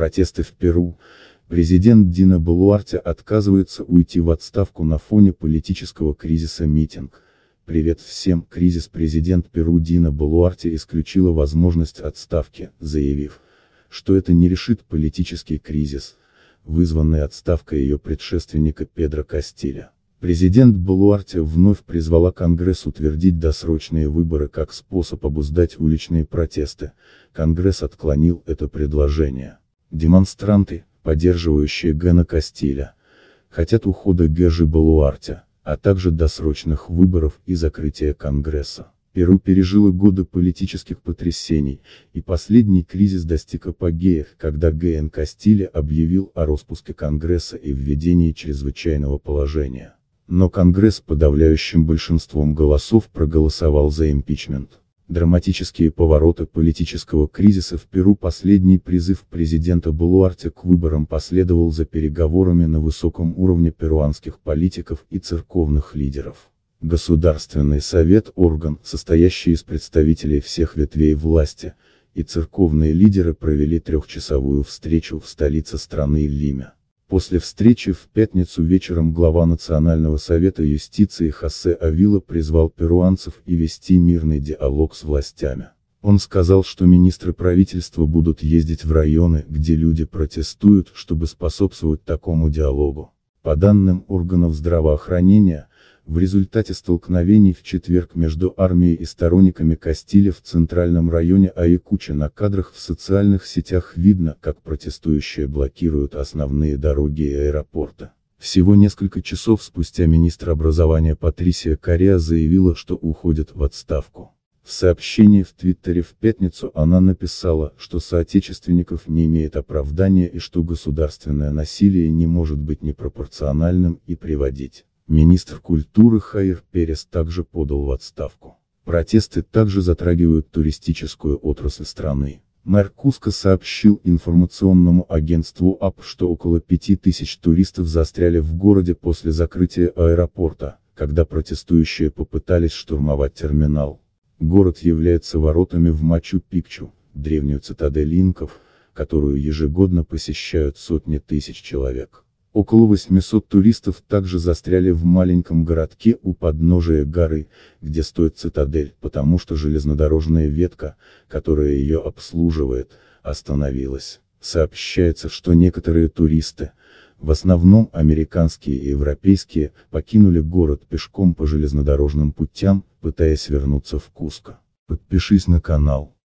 протесты в Перу, президент Дина Балуарте отказывается уйти в отставку на фоне политического кризиса митинг. Привет всем, кризис президент Перу Дина Балуарте исключила возможность отставки, заявив, что это не решит политический кризис, вызванный отставкой ее предшественника Педро Кастиля. Президент Балуарте вновь призвала Конгресс утвердить досрочные выборы как способ обуздать уличные протесты. Конгресс отклонил это предложение. Демонстранты, поддерживающие Гена Кастиля, хотят ухода Гержи Балуарти, а также досрочных выборов и закрытия Конгресса. Перу пережило годы политических потрясений, и последний кризис достиг апогея, когда Ген Кастиля объявил о распуске Конгресса и введении чрезвычайного положения. Но Конгресс подавляющим большинством голосов проголосовал за импичмент. Драматические повороты политического кризиса в Перу Последний призыв президента Булуарте к выборам последовал за переговорами на высоком уровне перуанских политиков и церковных лидеров. Государственный совет – орган, состоящий из представителей всех ветвей власти, и церковные лидеры провели трехчасовую встречу в столице страны Лиме. После встречи в пятницу вечером глава Национального совета юстиции Хосе Авила призвал перуанцев и вести мирный диалог с властями. Он сказал, что министры правительства будут ездить в районы, где люди протестуют, чтобы способствовать такому диалогу. По данным органов здравоохранения, в результате столкновений в четверг между армией и сторонниками Кастиля в центральном районе Аякуча на кадрах в социальных сетях видно, как протестующие блокируют основные дороги и аэропорта. Всего несколько часов спустя министр образования Патрисия Коря заявила, что уходит в отставку. В сообщении в Твиттере в пятницу она написала, что соотечественников не имеет оправдания и что государственное насилие не может быть непропорциональным и приводить Министр культуры Хайер Перес также подал в отставку. Протесты также затрагивают туристическую отрасль страны. Мэр сообщил информационному агентству АП, что около 5000 туристов застряли в городе после закрытия аэропорта, когда протестующие попытались штурмовать терминал. Город является воротами в Мачу-Пикчу, древнюю цитадель инков, которую ежегодно посещают сотни тысяч человек. Около 800 туристов также застряли в маленьком городке у подножия горы, где стоит цитадель, потому что железнодорожная ветка, которая ее обслуживает, остановилась. Сообщается, что некоторые туристы, в основном американские и европейские, покинули город пешком по железнодорожным путям, пытаясь вернуться в Куско. Подпишись на канал.